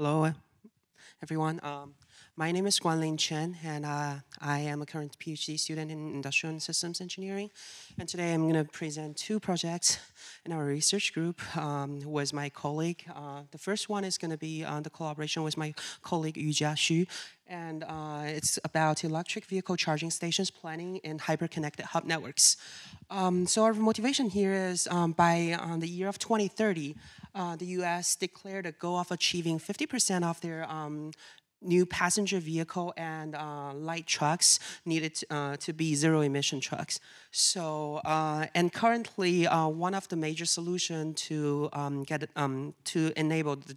Hello, everyone. Um, my name is Guanlin Chen, and uh, I am a current PhD student in Industrial and Systems Engineering. And today I'm going to present two projects in our research group um, with my colleague. Uh, the first one is going to be uh, the collaboration with my colleague Yu Jia Xu, and uh, it's about electric vehicle charging stations planning in hyper-connected hub networks. Um, so our motivation here is um, by uh, the year of 2030, uh, the U.S. declared a goal of achieving 50% of their um, new passenger vehicle and uh, light trucks needed uh, to be zero emission trucks. So, uh, and currently, uh, one of the major solution to um, get um, to enable the,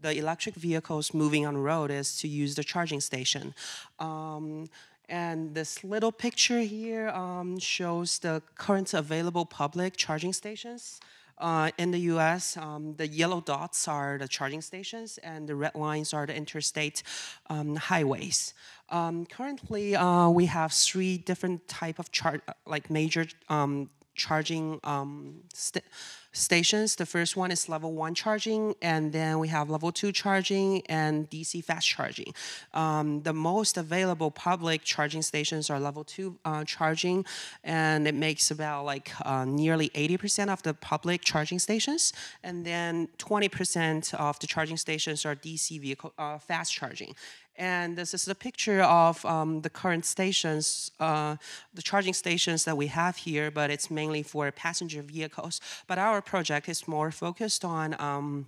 the, electric vehicles moving on road is to use the charging station. Um, and this little picture here um, shows the current available public charging stations. Uh, in the US, um, the yellow dots are the charging stations, and the red lines are the interstate um, highways. Um, currently, uh, we have three different type of char- uh, like major um, charging um, st stations. The first one is level one charging, and then we have level two charging and DC fast charging. Um, the most available public charging stations are level two uh, charging, and it makes about like uh, nearly 80% of the public charging stations, and then 20% of the charging stations are DC vehicle uh, fast charging. And this is a picture of um, the current stations, uh, the charging stations that we have here, but it's mainly for passenger vehicles. But our project is more focused on um,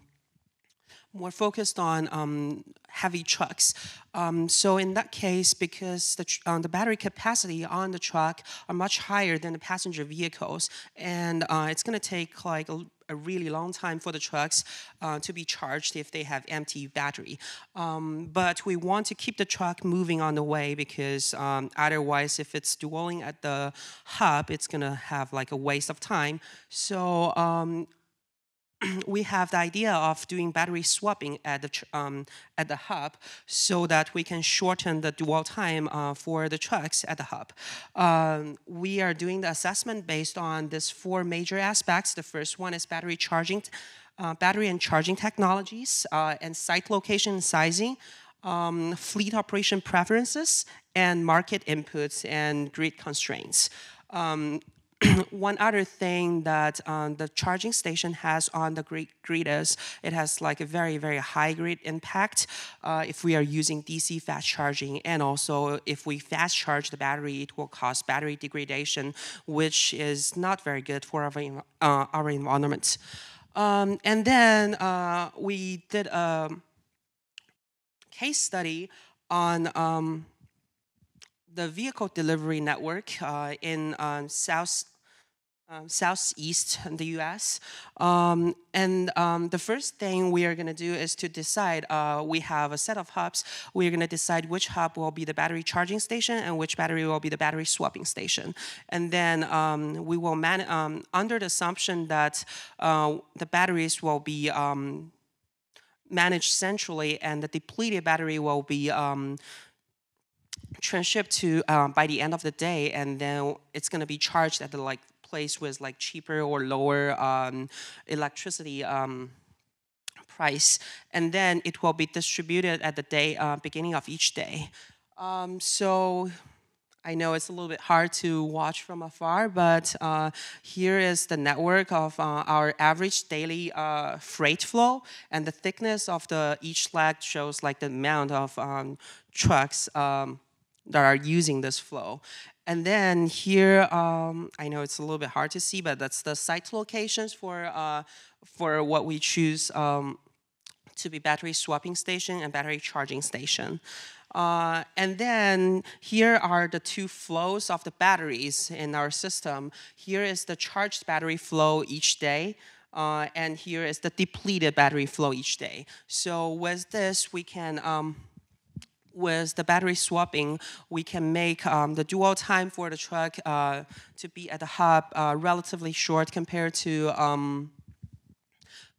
more focused on um, heavy trucks. Um, so in that case, because the, uh, the, battery capacity on the truck are much higher than the passenger vehicles, and uh, it's going to take like a really long time for the trucks uh, to be charged if they have empty battery. Um, but we want to keep the truck moving on the way because um, otherwise, if it's dwelling at the hub, it's gonna have like a waste of time. So um, we have the idea of doing battery swapping at the um, at the hub, so that we can shorten the dwell time uh, for the trucks at the hub. Um, we are doing the assessment based on these four major aspects. The first one is battery charging, uh, battery and charging technologies, uh, and site location and sizing. Um, fleet operation preferences and market inputs and grid constraints. Um, one other thing that um, the charging station has on the grid, grid is it has like a very very high grid impact uh, if we are using DC fast charging and also if we fast charge the battery it will cause battery degradation which is not very good for our uh, our environment. Um, and then uh, we did a case study on. Um, the vehicle delivery network uh, in um, South um, southeast in the U.S. Um, and um, the first thing we are going to do is to decide. Uh, we have a set of hubs. We are going to decide which hub will be the battery charging station and which battery will be the battery swapping station. And then um, we will man um, under the assumption that uh, the batteries will be um, managed centrally, and the depleted battery will be transshipped to um, by the end of the day, and then it's going to be charged at the like place with like cheaper or lower um, electricity um, price, and then it will be distributed at the day uh, beginning of each day. Um, so I know it's a little bit hard to watch from afar, but uh, here is the network of uh, our average daily uh, freight flow, and the thickness of the each leg shows like the amount of um, trucks um, that are using this flow. And then here, um, I know it's a little bit hard to see, but that's the site locations for uh, for what we choose um, to be battery swapping station and battery charging station. Uh, and then here are the two flows of the batteries in our system. Here is the charged battery flow each day. Uh, and here is the depleted battery flow each day. So with this, we can um, with the battery swapping, we can make um, the dual time for the truck uh, to be at the hub uh, relatively short compared to um,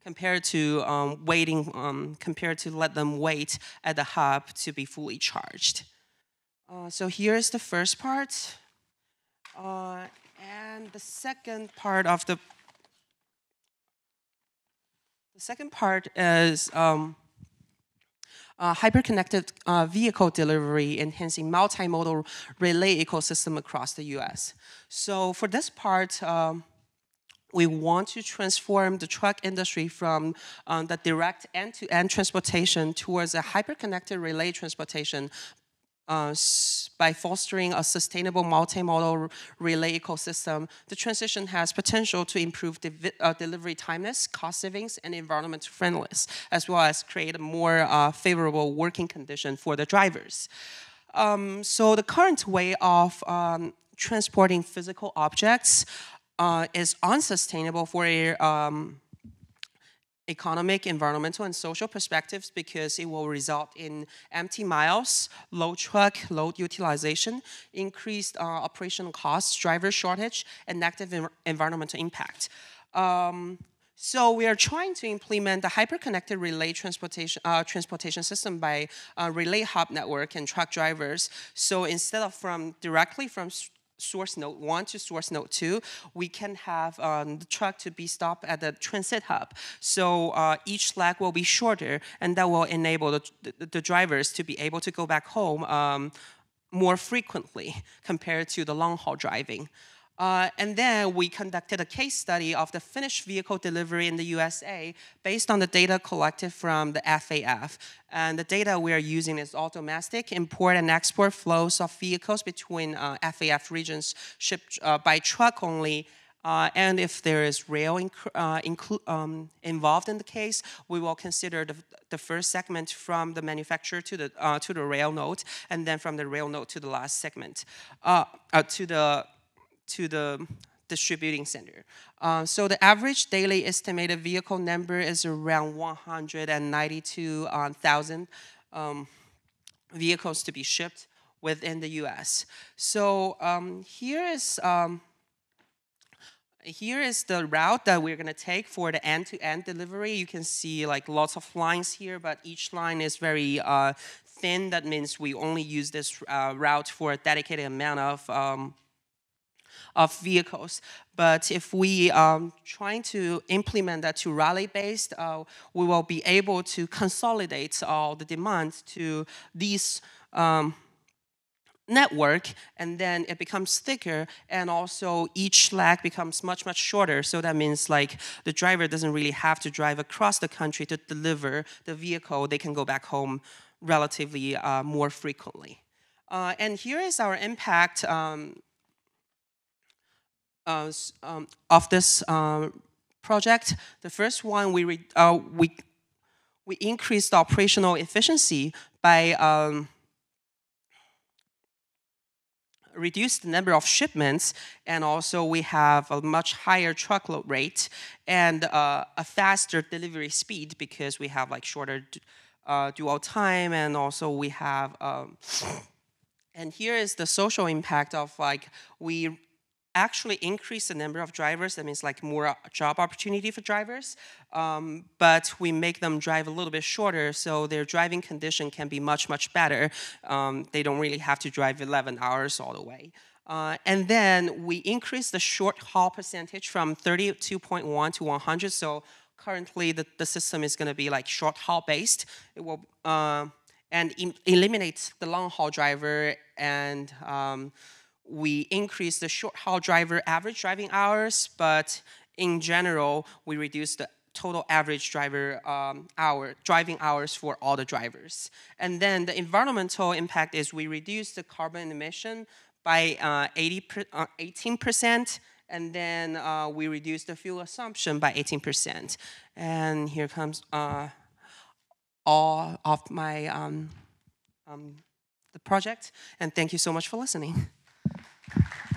compared to um, waiting um, compared to let them wait at the hub to be fully charged. Uh, so here's the first part, uh, and the second part of the the second part is. Um, uh, hyperconnected uh, vehicle delivery, enhancing multimodal relay ecosystem across the U.S. So for this part, um, we want to transform the truck industry from um, the direct end-to-end -end transportation towards a hyperconnected relay transportation uh, by fostering a sustainable multimodal relay ecosystem, the transition has potential to improve uh, delivery timeliness, cost savings, and environment friendliness, as well as create a more uh, favorable working condition for the drivers. Um, so the current way of um, transporting physical objects uh, is unsustainable for a um, economic, environmental, and social perspectives because it will result in empty miles, low truck load utilization, increased uh, operational costs, driver shortage, and negative en environmental impact. Um, so we are trying to implement the hyper-connected relay transportation, uh, transportation system by uh, relay hub network and truck drivers. So instead of from directly from source node 1 to source node 2, we can have um, the truck to be stopped at the transit hub. So uh, each leg will be shorter, and that will enable the, the, the drivers to be able to go back home um, more frequently compared to the long haul driving. Uh, and then we conducted a case study of the finished vehicle delivery in the USA based on the data collected from the FAF. And the data we are using is all domestic import and export flows of vehicles between uh, FAF regions shipped uh, by truck only. Uh, and if there is rail inc uh, um, involved in the case, we will consider the, the first segment from the manufacturer to the uh, to the rail node, and then from the rail node to the last segment, to the to the distributing center. Uh, so the average daily estimated vehicle number is around 192,000 um, um, vehicles to be shipped within the U.S. So um, here is um, here is the route that we're going to take for the end-to-end -end delivery. You can see like lots of lines here, but each line is very uh, thin. That means we only use this uh, route for a dedicated amount of um, of vehicles. But if we are um, trying to implement that to rally-based, uh, we will be able to consolidate all the demands to these um, network and then it becomes thicker and also each lag becomes much much shorter so that means like the driver doesn't really have to drive across the country to deliver the vehicle they can go back home relatively uh, more frequently uh, and here is our impact um, uh, um, of this uh, project. The first one, we, uh, we, we increased operational efficiency by um, reduced the number of shipments, and also we have a much higher truckload rate and uh, a faster delivery speed because we have like shorter uh, dual time, and also we have. Um, and here is the social impact of like we actually increase the number of drivers. That means like more job opportunity for drivers, um, but we make them drive a little bit shorter, so their driving condition can be much much better. Um, they don't really have to drive 11 hours all the way. Uh, and then we increase the short haul percentage from 32.1 to 100. So currently the, the system is going to be like short haul based. It will uh, and eliminates the long haul driver and um, we increase the short haul driver average driving hours, but in general, we reduce the total average driver um, hour driving hours for all the drivers. And then the environmental impact is we reduce the carbon emission by uh, 80 per, uh, 18%, and then uh, we reduce the fuel assumption by 18%. And here comes uh, all of my um, um, the project. And thank you so much for listening. Thank you.